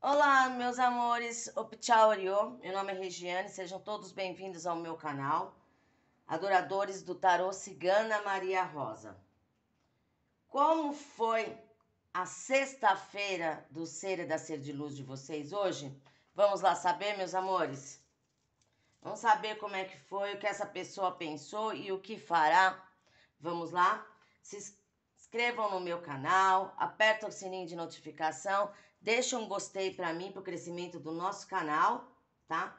Olá, meus amores, Opchaorio, meu nome é Regiane, sejam todos bem-vindos ao meu canal, adoradores do tarô Cigana Maria Rosa. Como foi a sexta-feira do Ser e da Ser de Luz de vocês hoje? Vamos lá saber, meus amores? Vamos saber como é que foi, o que essa pessoa pensou e o que fará. Vamos lá? Se inscrevam no meu canal, apertem o sininho de notificação, Deixa um gostei para mim, para o crescimento do nosso canal, tá?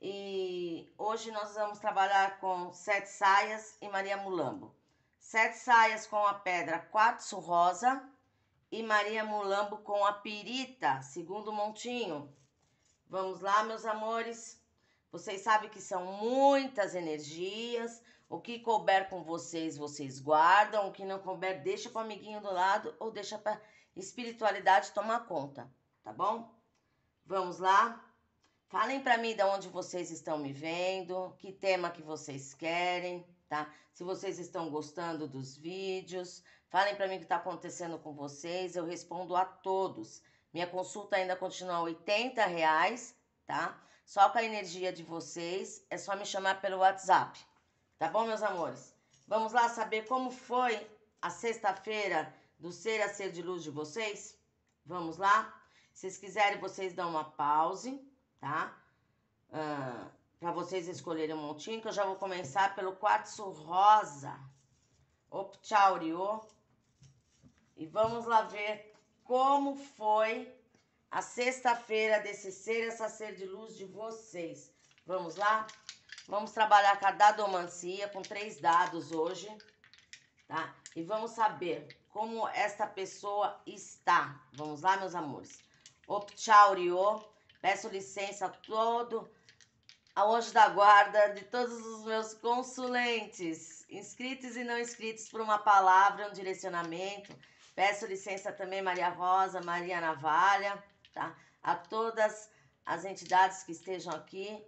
E hoje nós vamos trabalhar com sete saias e Maria Mulambo. Sete saias com a pedra quartzo rosa e Maria Mulambo com a pirita, segundo montinho. Vamos lá, meus amores. Vocês sabem que são muitas energias. O que couber com vocês, vocês guardam. O que não couber, deixa para o amiguinho do lado ou deixa para espiritualidade toma conta, tá bom? Vamos lá? Falem para mim de onde vocês estão me vendo, que tema que vocês querem, tá? Se vocês estão gostando dos vídeos, falem para mim o que está acontecendo com vocês, eu respondo a todos. Minha consulta ainda continua 80 reais, tá? Só com a energia de vocês, é só me chamar pelo WhatsApp, tá bom, meus amores? Vamos lá saber como foi a sexta-feira do ser a ser de luz de vocês? Vamos lá? Se vocês quiserem, vocês dão uma pause, tá? Uh, ah, para vocês escolherem um montinho, que eu já vou começar pelo quartzo rosa, optaurio. E vamos lá ver como foi a sexta-feira desse ser, essa ser de luz de vocês. Vamos lá? Vamos trabalhar com a dadomancia, com três dados hoje, tá? E vamos saber como esta pessoa está. Vamos lá, meus amores. Optaurio, peço licença a todo ao anjo da guarda de todos os meus consulentes, inscritos e não inscritos, por uma palavra, um direcionamento. Peço licença também, Maria Rosa, Maria Navalha, tá? A todas as entidades que estejam aqui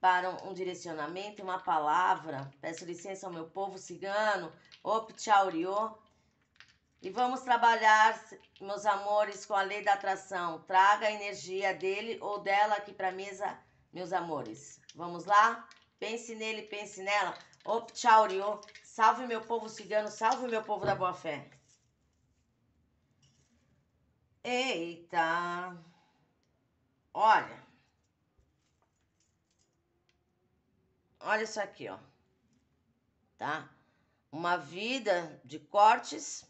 para um direcionamento, uma palavra. Peço licença ao meu povo cigano, Optaurio, e vamos trabalhar, meus amores, com a lei da atração. Traga a energia dele ou dela aqui para mesa, meus amores. Vamos lá? Pense nele, pense nela. Op tchauriô. Salve meu povo cigano, salve meu povo da boa fé. Eita. Olha. Olha isso aqui, ó. Tá? Uma vida de cortes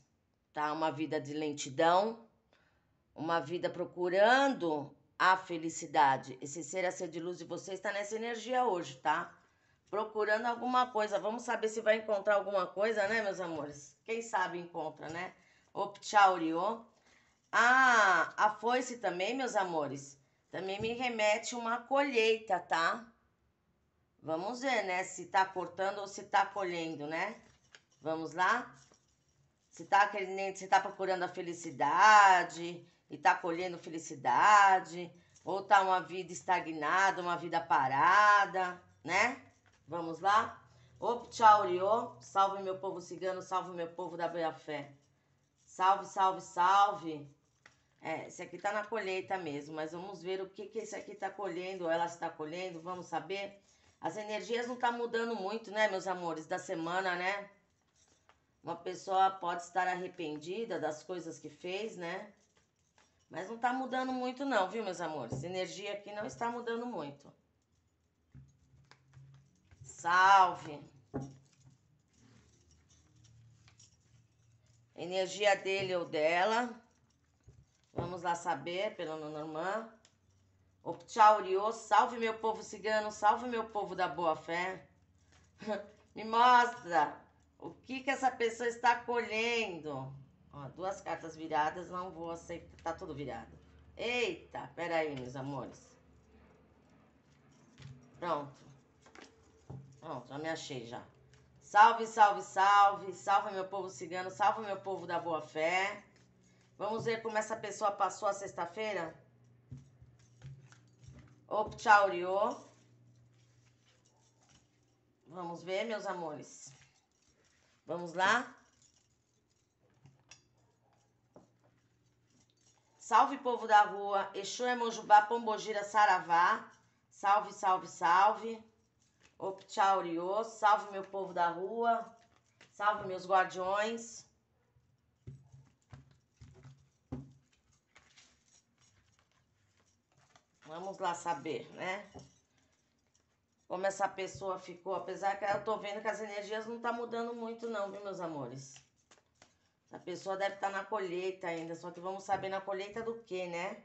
tá? Uma vida de lentidão, uma vida procurando a felicidade. Esse ser a ser de luz de você está nessa energia hoje, tá? Procurando alguma coisa. Vamos saber se vai encontrar alguma coisa, né, meus amores? Quem sabe encontra, né? Opchauriô. Ah, a foice também, meus amores. Também me remete uma colheita, tá? Vamos ver, né? Se tá cortando ou se tá colhendo, né? Vamos lá? se tá querendo, tá procurando a felicidade e tá colhendo felicidade, ou tá uma vida estagnada, uma vida parada, né? Vamos lá? Op Rio. salve meu povo cigano, salve meu povo da boa fé. Salve, salve, salve. É, esse aqui tá na colheita mesmo, mas vamos ver o que que esse aqui tá colhendo, ou ela está colhendo, vamos saber. As energias não tá mudando muito, né, meus amores, da semana, né? Uma pessoa pode estar arrependida das coisas que fez, né? Mas não tá mudando muito não, viu, meus amores? Energia aqui não está mudando muito. Salve! Energia dele ou dela. Vamos lá saber, pelo Norman. Optchauriô, salve meu povo cigano, salve meu povo da boa fé. Me mostra o que, que essa pessoa está colhendo? Ó, duas cartas viradas, não vou aceitar. Tá tudo virado. Eita, peraí, meus amores. Pronto. Pronto, já me achei já. Salve, salve, salve. Salve meu povo cigano, salve meu povo da boa fé. Vamos ver como essa pessoa passou a sexta-feira? Opchauriô. Vamos ver, meus amores. Vamos lá? Salve, povo da rua. Exu, é Monjubá, Pombogira, Saravá. Salve, salve, salve. Opchauriô. Salve, meu povo da rua. Salve, meus guardiões. Vamos lá saber, né? como essa pessoa ficou, apesar que eu tô vendo que as energias não tá mudando muito não, viu, meus amores? A pessoa deve estar tá na colheita ainda, só que vamos saber na colheita do que, né?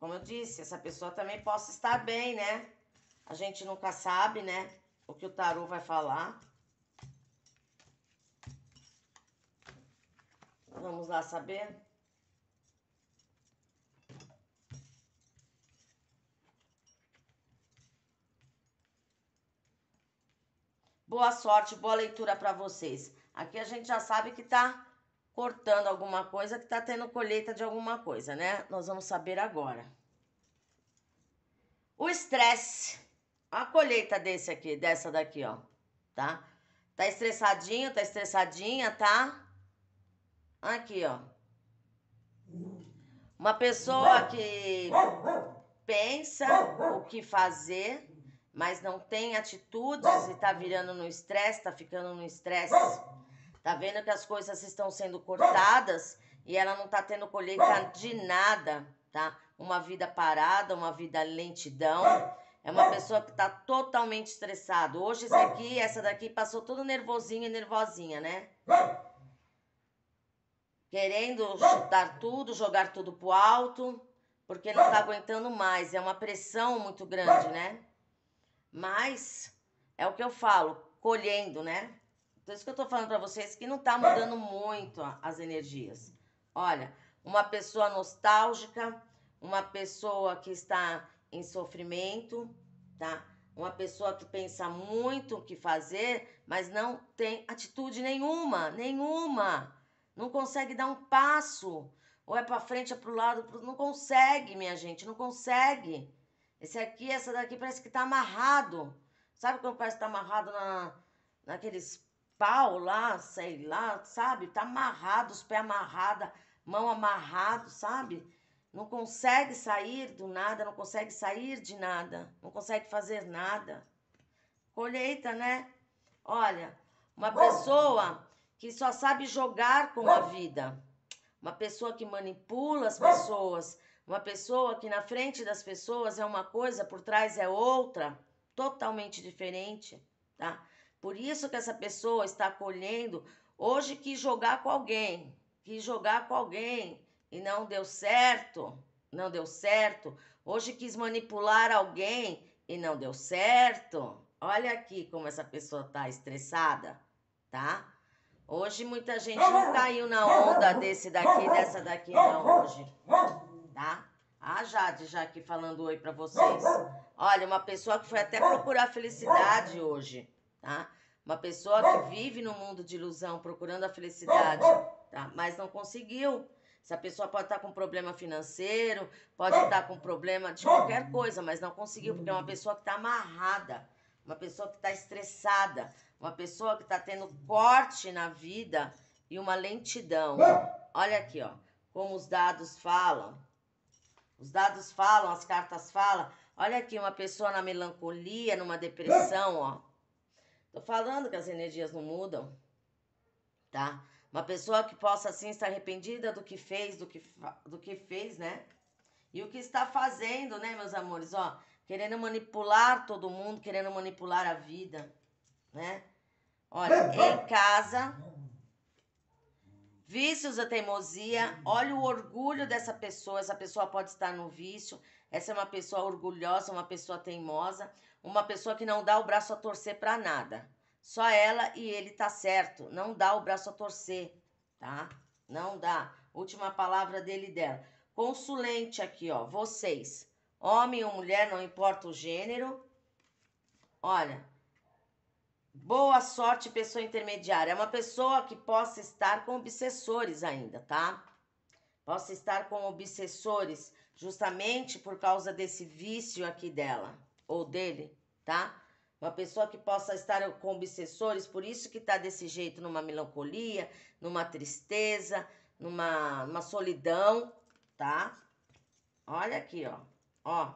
Como eu disse, essa pessoa também possa estar bem, né? A gente nunca sabe, né? O que o tarô vai falar. Vamos lá saber? Boa sorte, boa leitura para vocês. Aqui a gente já sabe que está cortando alguma coisa, que está tendo colheita de alguma coisa, né? Nós vamos saber agora. O estresse. A colheita desse aqui, dessa daqui, ó, tá? Tá estressadinho, tá estressadinha, tá? Aqui, ó. Uma pessoa que pensa o que fazer mas não tem atitudes e tá virando no estresse, tá ficando no estresse. Tá vendo que as coisas estão sendo cortadas e ela não tá tendo colheita de nada, tá? Uma vida parada, uma vida lentidão. É uma pessoa que tá totalmente estressada. Hoje esse aqui, essa daqui passou tudo nervosinha e nervosinha, né? Querendo chutar tudo, jogar tudo pro alto, porque não tá aguentando mais. É uma pressão muito grande, né? Mas é o que eu falo, colhendo, né? Então, isso que eu tô falando para vocês que não tá mudando muito as energias. Olha, uma pessoa nostálgica, uma pessoa que está em sofrimento, tá? Uma pessoa que pensa muito o que fazer, mas não tem atitude nenhuma, nenhuma. Não consegue dar um passo. Ou é para frente, é para o lado, pro... não consegue, minha gente, não consegue. Esse aqui, essa daqui parece que tá amarrado. Sabe quando parece que tá amarrado na, naqueles pau lá, sei lá, sabe? Tá amarrado, os pés amarrados, mão amarrado, sabe? Não consegue sair do nada, não consegue sair de nada, não consegue fazer nada. Colheita, né? Olha, uma pessoa que só sabe jogar com a vida, uma pessoa que manipula as pessoas, uma pessoa que na frente das pessoas é uma coisa, por trás é outra, totalmente diferente, tá? Por isso que essa pessoa está colhendo hoje que jogar com alguém, que jogar com alguém e não deu certo, não deu certo. Hoje quis manipular alguém e não deu certo. Olha aqui como essa pessoa tá estressada, tá? Hoje muita gente não caiu na onda desse daqui, dessa daqui não hoje tá? A ah, Jade já aqui falando oi para vocês. Olha, uma pessoa que foi até procurar felicidade hoje, tá? Uma pessoa que vive no mundo de ilusão procurando a felicidade, tá? Mas não conseguiu. Essa pessoa pode estar tá com problema financeiro, pode estar tá com problema de qualquer coisa, mas não conseguiu, porque é uma hum. pessoa que está amarrada, uma pessoa que está estressada, uma pessoa que está tendo corte na vida e uma lentidão. Olha aqui, ó, como os dados falam, os dados falam, as cartas falam. Olha aqui, uma pessoa na melancolia, numa depressão, ó. Tô falando que as energias não mudam, tá? Uma pessoa que possa, assim, estar arrependida do que fez, do que, do que fez, né? E o que está fazendo, né, meus amores? Ó, querendo manipular todo mundo, querendo manipular a vida, né? Olha, é, em casa, Vícios, a teimosia, olha o orgulho dessa pessoa. Essa pessoa pode estar no vício. Essa é uma pessoa orgulhosa, uma pessoa teimosa, uma pessoa que não dá o braço a torcer para nada. Só ela e ele tá certo. Não dá o braço a torcer, tá? Não dá. Última palavra dele e dela. Consulente aqui, ó, vocês. Homem ou mulher, não importa o gênero. Olha, Boa sorte, pessoa intermediária. É uma pessoa que possa estar com obsessores ainda, tá? Possa estar com obsessores justamente por causa desse vício aqui dela ou dele, tá? Uma pessoa que possa estar com obsessores, por isso que tá desse jeito, numa melancolia, numa tristeza, numa, numa solidão, tá? Olha aqui, ó. Ó.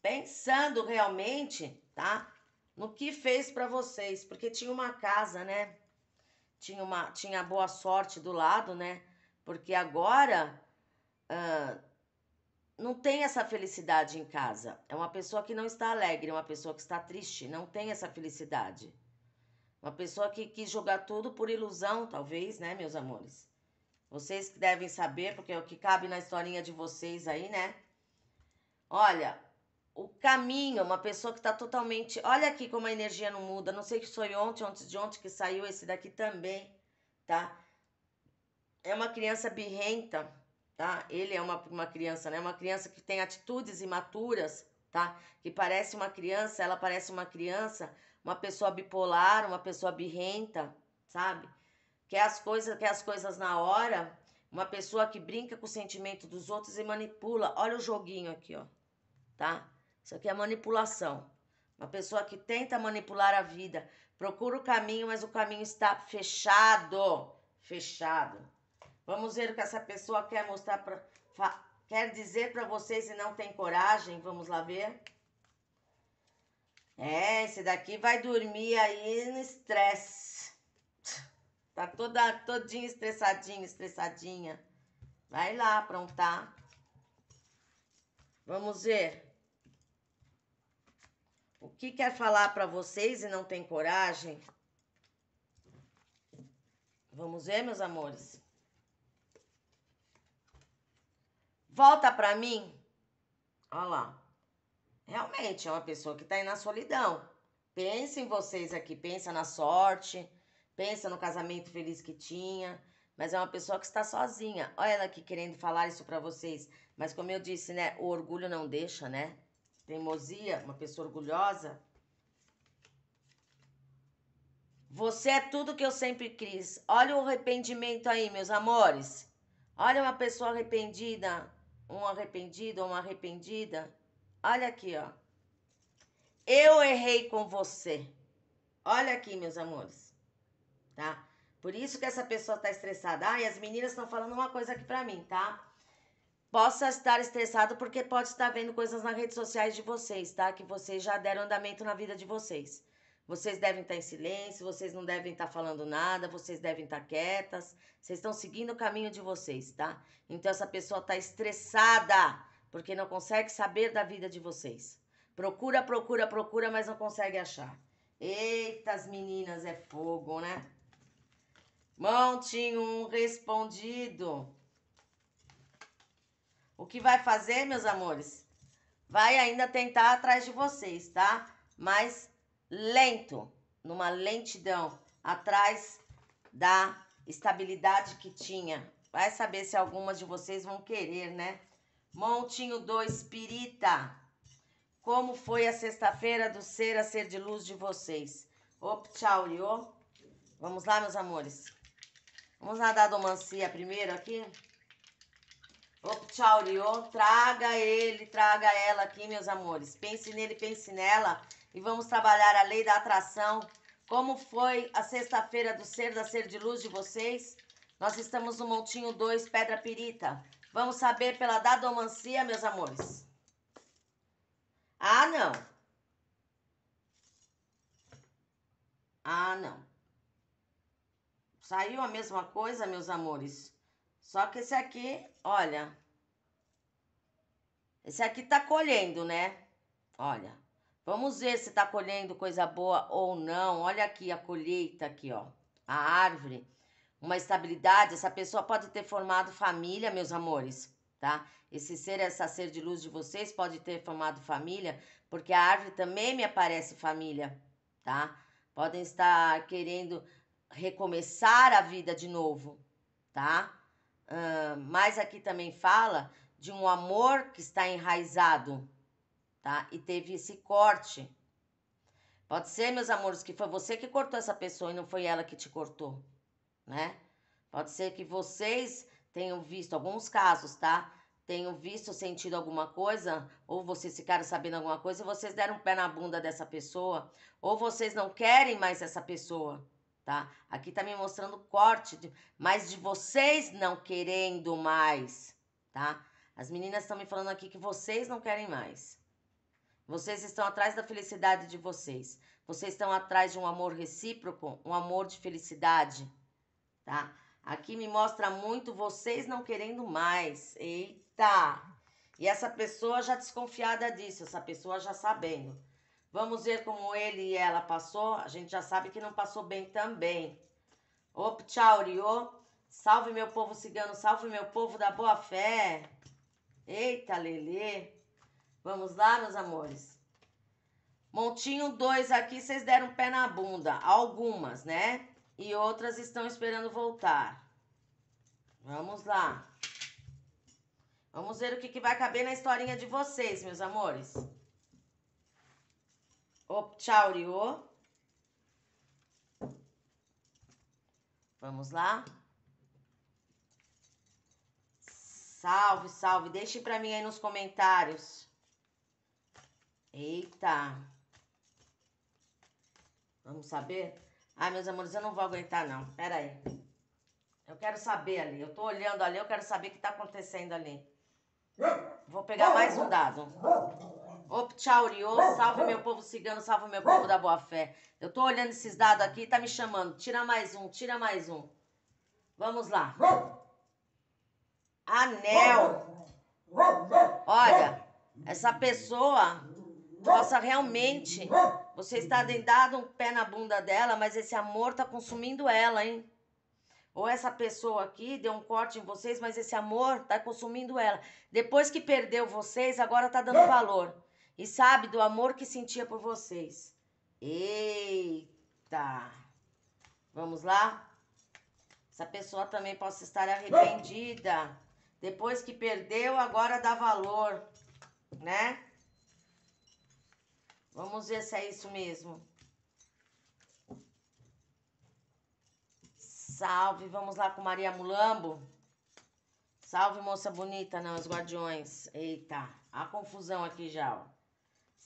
Pensando realmente, tá? no que fez para vocês, porque tinha uma casa, né? Tinha uma tinha boa sorte do lado, né? Porque agora uh, não tem essa felicidade em casa. É uma pessoa que não está alegre, é uma pessoa que está triste, não tem essa felicidade. Uma pessoa que quis jogar tudo por ilusão, talvez, né, meus amores? Vocês que devem saber, porque é o que cabe na historinha de vocês aí, né? Olha, o caminho, uma pessoa que está totalmente. Olha aqui como a energia não muda. Não sei que foi ontem, antes de ontem que saiu esse daqui também, tá? É uma criança birrenta, tá? Ele é uma, uma criança, né? É uma criança que tem atitudes imaturas, tá? Que parece uma criança, ela parece uma criança, uma pessoa bipolar, uma pessoa birrenta, sabe? Quer as coisas, quer as coisas na hora. Uma pessoa que brinca com o sentimento dos outros e manipula. Olha o joguinho aqui, ó. Tá? Isso aqui é manipulação. Uma pessoa que tenta manipular a vida, procura o caminho, mas o caminho está fechado. Fechado. Vamos ver o que essa pessoa quer mostrar para quer dizer para vocês e não tem coragem. Vamos lá ver. É, esse daqui vai dormir aí no estresse. Tá toda todinha estressadinha, estressadinha. Vai lá aprontar. Vamos ver o que quer falar para vocês e não tem coragem. Vamos ver, meus amores. Volta para mim. Olha lá. Realmente é uma pessoa que tá aí na solidão. Pensa em vocês aqui, pensa na sorte, pensa no casamento feliz que tinha, mas é uma pessoa que está sozinha. Olha ela aqui querendo falar isso para vocês, mas como eu disse, né, o orgulho não deixa, né? teimosia, uma pessoa orgulhosa. Você é tudo que eu sempre quis. Olha o arrependimento aí, meus amores. Olha uma pessoa arrependida, um arrependido, uma arrependida. Olha aqui, ó. Eu errei com você. Olha aqui, meus amores. Tá? Por isso que essa pessoa tá estressada. Ah, e as meninas estão falando uma coisa aqui para mim, tá? possa estar estressado porque pode estar vendo coisas nas redes sociais de vocês, tá? Que vocês já deram andamento na vida de vocês. Vocês devem estar em silêncio, vocês não devem estar falando nada, vocês devem estar quietas, vocês estão seguindo o caminho de vocês, tá? Então essa pessoa está estressada porque não consegue saber da vida de vocês. Procura, procura, procura, mas não consegue achar. Eita, as meninas, é fogo, né? Mão tinha um respondido. O que vai fazer, meus amores? Vai ainda tentar atrás de vocês, tá? Mas lento, numa lentidão, atrás da estabilidade que tinha. Vai saber se algumas de vocês vão querer, né? Montinho do Espírita. Como foi a sexta-feira do ser a ser de luz de vocês? Op, tchau, Liô. Vamos lá, meus amores. Vamos lá dar domancia primeiro aqui. Opchaurion, traga ele, traga ela aqui, meus amores. Pense nele, pense nela. E vamos trabalhar a lei da atração. Como foi a sexta-feira do ser, da ser de luz de vocês? Nós estamos no Montinho 2, Pedra Pirita. Vamos saber pela dadomancia, meus amores. Ah, não. Ah, não. Saiu a mesma coisa, meus amores? Só que esse aqui, olha. Esse aqui tá colhendo, né? Olha. Vamos ver se tá colhendo coisa boa ou não. Olha aqui a colheita aqui, ó. A árvore. Uma estabilidade. Essa pessoa pode ter formado família, meus amores, tá? Esse ser, essa ser de luz de vocês pode ter formado família, porque a árvore também me aparece família, tá? Podem estar querendo recomeçar a vida de novo, tá? mas aqui também fala de um amor que está enraizado, tá? E teve esse corte. Pode ser, meus amores, que foi você que cortou essa pessoa e não foi ela que te cortou, né? Pode ser que vocês tenham visto alguns casos, tá? Tenham visto, sentido alguma coisa, ou vocês ficaram sabendo alguma coisa e vocês deram um pé na bunda dessa pessoa, ou vocês não querem mais essa pessoa tá? Aqui tá me mostrando corte, de, mas de vocês não querendo mais, tá? As meninas estão me falando aqui que vocês não querem mais. Vocês estão atrás da felicidade de vocês. Vocês estão atrás de um amor recíproco, um amor de felicidade, tá? Aqui me mostra muito vocês não querendo mais. Eita! E essa pessoa já desconfiada disso, essa pessoa já sabendo. Vamos ver como ele e ela passou. A gente já sabe que não passou bem também. Op, tchau, Rio. Salve meu povo cigano, salve meu povo da boa fé. Eita, Lelê. Vamos lá, meus amores. Montinho dois aqui, vocês deram pé na bunda. Algumas, né? E outras estão esperando voltar. Vamos lá. Vamos ver o que, que vai caber na historinha de vocês, meus amores optaurio. Vamos lá. Salve, salve. Deixe para mim aí nos comentários. Eita. Vamos saber? Ai, meus amores, eu não vou aguentar não. Pera aí. Eu quero saber ali. Eu tô olhando ali, eu quero saber o que tá acontecendo ali. Vou pegar mais um dado. Opchauriô, salve meu povo cigano, salve meu povo da boa fé. Eu tô olhando esses dados aqui, tá me chamando. Tira mais um, tira mais um. Vamos lá. Anel. Olha, essa pessoa, nossa, realmente, você está dado um pé na bunda dela, mas esse amor tá consumindo ela, hein? ou essa pessoa aqui deu um corte em vocês, mas esse amor tá consumindo ela. Depois que perdeu vocês, agora tá dando valor e sabe do amor que sentia por vocês. Eita! Vamos lá? Essa pessoa também possa estar arrependida. Depois que perdeu, agora dá valor, né? Vamos ver se é isso mesmo. Salve, vamos lá com Maria Mulambo. Salve, moça bonita, não, os guardiões. Eita, a confusão aqui já, ó.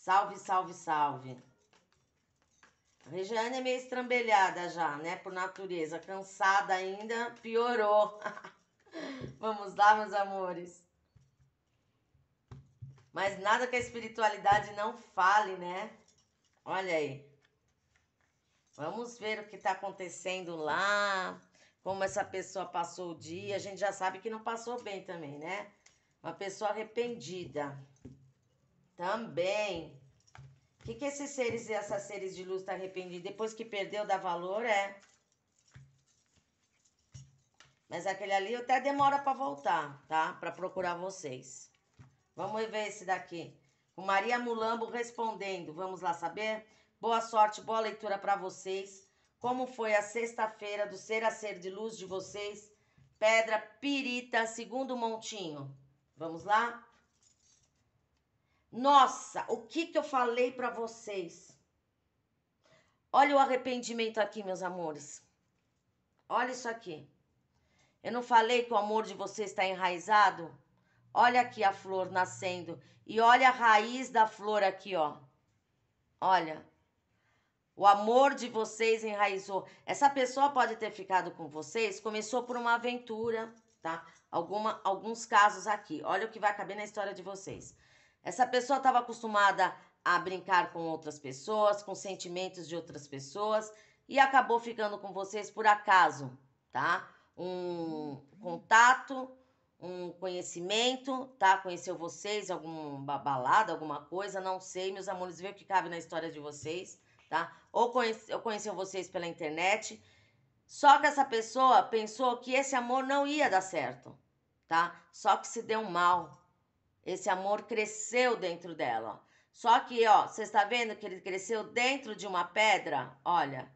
Salve, salve, salve. A Regiane é meio estrambelhada já, né? Por natureza. Cansada ainda, piorou. Vamos lá, meus amores. Mas nada que a espiritualidade não fale, né? Olha aí. Vamos ver o que está acontecendo lá, como essa pessoa passou o dia. A gente já sabe que não passou bem também, né? Uma pessoa arrependida. Também. O que, que esses seres e essas seres de luz estão tá arrependidos? Depois que perdeu, dá valor? É. Mas aquele ali até demora para voltar, tá? Para procurar vocês. Vamos ver esse daqui. Com Maria Mulambo respondendo. Vamos lá saber? Boa sorte, boa leitura para vocês. Como foi a sexta-feira do ser a ser de luz de vocês? Pedra Pirita, segundo montinho. Vamos lá? Nossa, o que que eu falei para vocês? Olha o arrependimento aqui, meus amores. Olha isso aqui. Eu não falei que o amor de vocês está enraizado? Olha aqui a flor nascendo e olha a raiz da flor aqui, ó. Olha. O amor de vocês enraizou. Essa pessoa pode ter ficado com vocês, começou por uma aventura, tá? Alguma, alguns casos aqui. Olha o que vai caber na história de vocês. Essa pessoa estava acostumada a brincar com outras pessoas, com sentimentos de outras pessoas e acabou ficando com vocês por acaso, tá? Um contato, um conhecimento, tá? Conheceu vocês, alguma balada, alguma coisa, não sei, meus amores, vê o que cabe na história de vocês, tá? Ou conheceu, conheceu vocês pela internet. Só que essa pessoa pensou que esse amor não ia dar certo, tá? Só que se deu mal, esse amor cresceu dentro dela. Só que, ó, você está vendo que ele cresceu dentro de uma pedra? Olha,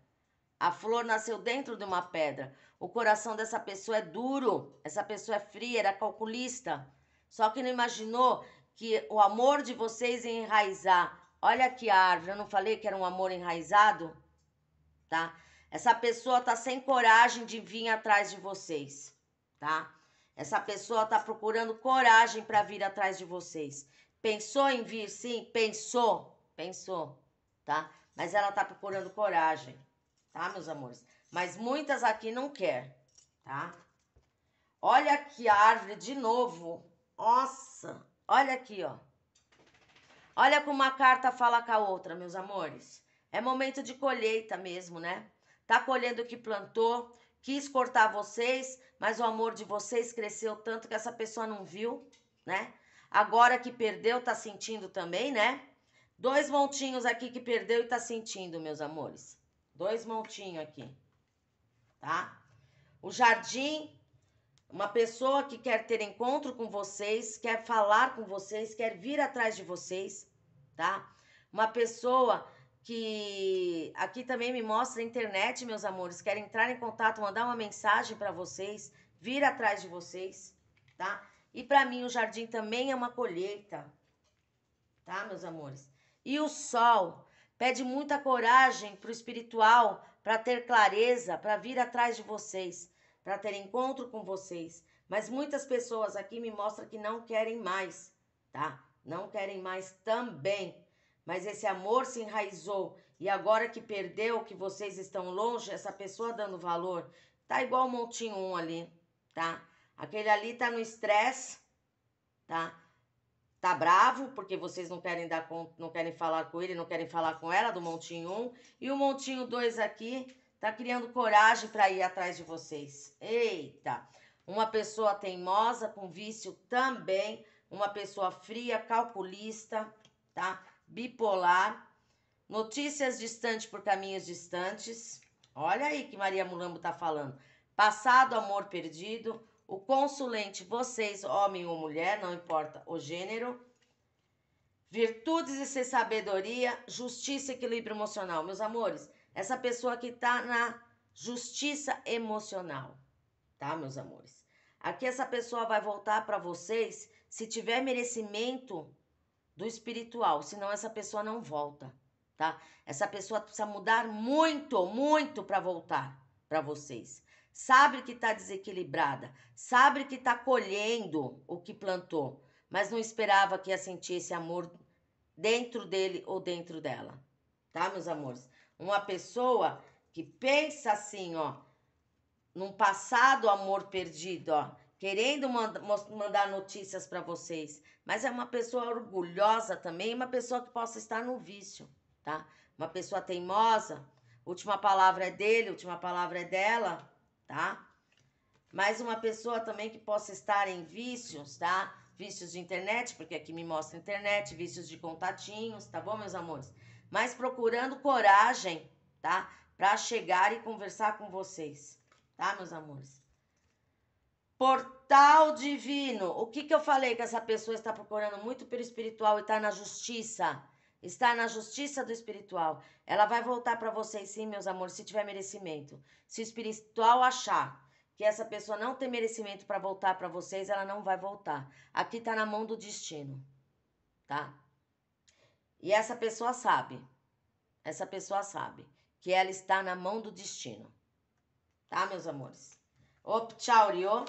a flor nasceu dentro de uma pedra. O coração dessa pessoa é duro, essa pessoa é fria, era calculista. Só que não imaginou que o amor de vocês ia enraizar. Olha que árvore, eu não falei que era um amor enraizado? Tá? Essa pessoa tá sem coragem de vir atrás de vocês, tá? Essa pessoa está procurando coragem para vir atrás de vocês. Pensou em vir, sim? Pensou, pensou, tá? Mas ela está procurando coragem, tá, meus amores? Mas muitas aqui não quer, tá? Olha aqui a árvore de novo. Nossa, olha aqui, ó. Olha como uma carta fala com a outra, meus amores. É momento de colheita mesmo, né? Tá colhendo o que plantou, quis cortar vocês, mas o amor de vocês cresceu tanto que essa pessoa não viu, né? Agora que perdeu, tá sentindo também, né? Dois montinhos aqui que perdeu e tá sentindo, meus amores. Dois montinhos aqui, tá? O jardim, uma pessoa que quer ter encontro com vocês, quer falar com vocês, quer vir atrás de vocês, tá? Uma pessoa que aqui também me mostra a internet, meus amores. Quero entrar em contato, mandar uma mensagem para vocês, vir atrás de vocês, tá? E para mim o jardim também é uma colheita, tá, meus amores? E o sol pede muita coragem para o espiritual, para ter clareza, para vir atrás de vocês, para ter encontro com vocês. Mas muitas pessoas aqui me mostram que não querem mais, tá? Não querem mais também mas esse amor se enraizou e agora que perdeu, que vocês estão longe, essa pessoa dando valor, tá igual o montinho um ali, tá? Aquele ali tá no estresse, tá? Tá bravo porque vocês não querem dar conta, não querem falar com ele, não querem falar com ela do montinho um, e o montinho dois aqui tá criando coragem para ir atrás de vocês. Eita! Uma pessoa teimosa com vício também, uma pessoa fria, calculista, tá? bipolar, notícias distantes por caminhos distantes. Olha aí que Maria Mulambo tá falando. Passado, amor perdido, o consulente, vocês, homem ou mulher, não importa o gênero. Virtudes e ser sabedoria, justiça e equilíbrio emocional. Meus amores, essa pessoa que tá na justiça emocional, tá, meus amores? Aqui essa pessoa vai voltar para vocês se tiver merecimento do espiritual, senão essa pessoa não volta, tá? Essa pessoa precisa mudar muito, muito para voltar para vocês. Sabe que está desequilibrada, sabe que está colhendo o que plantou, mas não esperava que ia sentir esse amor dentro dele ou dentro dela, tá, meus amores? Uma pessoa que pensa assim, ó, num passado amor perdido, ó, querendo mandar notícias para vocês, mas é uma pessoa orgulhosa também, uma pessoa que possa estar no vício, tá? Uma pessoa teimosa, última palavra é dele, última palavra é dela, tá? Mas uma pessoa também que possa estar em vícios, tá? Vícios de internet, porque aqui me mostra internet, vícios de contatinhos, tá bom, meus amores? Mas procurando coragem, tá? Para chegar e conversar com vocês, tá, meus amores? Portal divino. O que, que eu falei que essa pessoa está procurando muito pelo espiritual e está na justiça? Está na justiça do espiritual. Ela vai voltar para vocês, sim, meus amores, se tiver merecimento. Se o espiritual achar que essa pessoa não tem merecimento para voltar para vocês, ela não vai voltar. Aqui está na mão do destino, tá? E essa pessoa sabe. Essa pessoa sabe que ela está na mão do destino. Tá, meus amores? Op, tchau, Rio.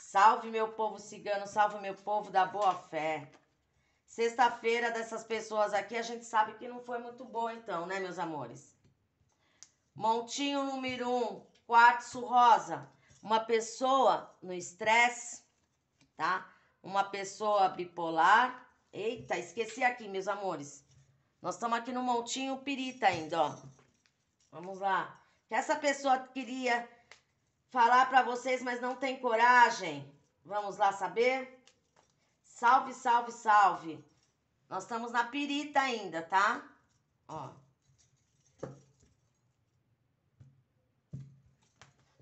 Salve meu povo cigano, salve meu povo da boa fé. Sexta-feira dessas pessoas aqui, a gente sabe que não foi muito boa então, né, meus amores? Montinho número 1, um, quartzo rosa. Uma pessoa no estresse, tá? Uma pessoa bipolar. Eita, esqueci aqui, meus amores. Nós estamos aqui no montinho pirita ainda, ó. Vamos lá. Que essa pessoa queria falar para vocês, mas não tem coragem. Vamos lá saber? Salve, salve, salve. Nós estamos na pirita ainda, tá? Ó.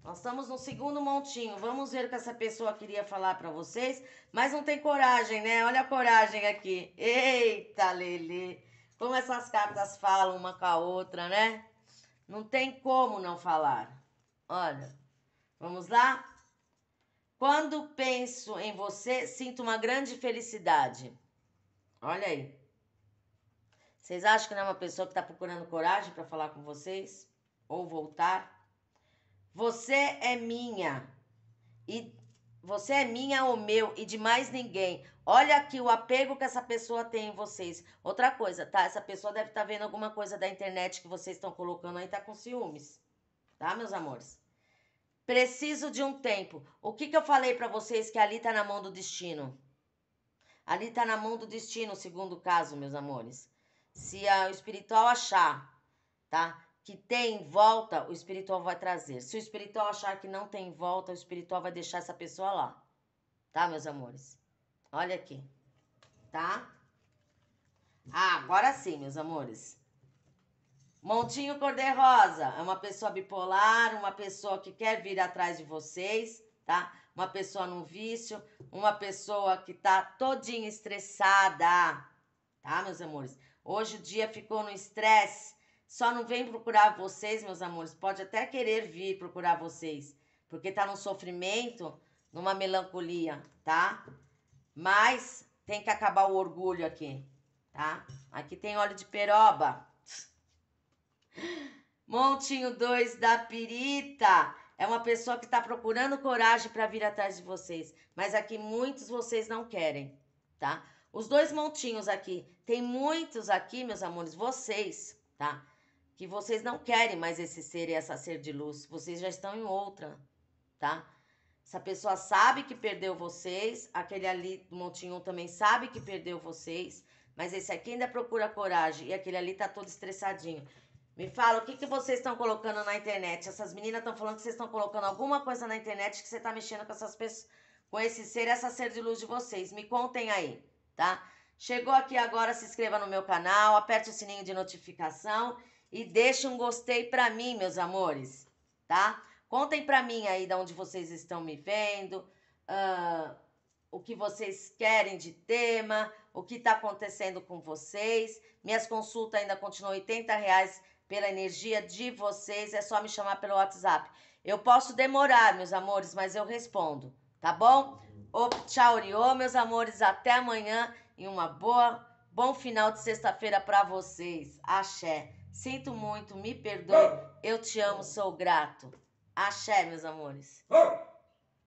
Nós estamos no segundo montinho. Vamos ver o que essa pessoa queria falar para vocês, mas não tem coragem, né? Olha a coragem aqui. Eita, Lele. Como essas cartas falam uma com a outra, né? Não tem como não falar. Olha. Vamos lá? Quando penso em você, sinto uma grande felicidade. Olha aí. Vocês acham que não é uma pessoa que está procurando coragem para falar com vocês? Ou voltar? Você é minha. E você é minha ou meu e de mais ninguém. Olha aqui o apego que essa pessoa tem em vocês. Outra coisa, tá? Essa pessoa deve estar tá vendo alguma coisa da internet que vocês estão colocando aí, tá com ciúmes. Tá, meus amores? Preciso de um tempo. O que, que eu falei para vocês que ali está na mão do destino? Ali está na mão do destino, segundo caso, meus amores. Se a, o espiritual achar, tá? Que tem volta, o espiritual vai trazer. Se o espiritual achar que não tem volta, o espiritual vai deixar essa pessoa lá. Tá, meus amores? Olha aqui. Tá? Ah, agora sim, meus amores. Montinho Cor-de-Rosa é uma pessoa bipolar, uma pessoa que quer vir atrás de vocês, tá? Uma pessoa num vício, uma pessoa que tá todinha estressada, tá, meus amores? Hoje o dia ficou no estresse. Só não vem procurar vocês, meus amores. Pode até querer vir procurar vocês, porque tá num sofrimento, numa melancolia, tá? Mas tem que acabar o orgulho aqui, tá? Aqui tem óleo de peroba. Montinho 2 da Pirita. É uma pessoa que está procurando coragem para vir atrás de vocês. Mas aqui muitos vocês não querem, tá? Os dois montinhos aqui. Tem muitos aqui, meus amores, vocês, tá? Que vocês não querem mais esse ser e essa ser de luz. Vocês já estão em outra, tá? Essa pessoa sabe que perdeu vocês. Aquele ali, montinho, também sabe que perdeu vocês. Mas esse aqui ainda procura coragem. E aquele ali tá todo estressadinho. Me fala, o que, que vocês estão colocando na internet? Essas meninas estão falando que vocês estão colocando alguma coisa na internet que você está mexendo com essas pessoas, com esse ser, essa ser de luz de vocês. Me contem aí, tá? Chegou aqui agora, se inscreva no meu canal, aperte o sininho de notificação e deixe um gostei pra mim, meus amores, tá? Contem pra mim aí de onde vocês estão me vendo, uh, o que vocês querem de tema, o que tá acontecendo com vocês. Minhas consultas ainda continuam R$ reais pela energia de vocês, é só me chamar pelo WhatsApp. Eu posso demorar, meus amores, mas eu respondo, tá bom? Opa, tchau, Rio, meus amores, até amanhã e uma boa, bom final de sexta-feira para vocês. Axé. Sinto muito, me perdoe. Eu te amo, sou grato. Axé, meus amores.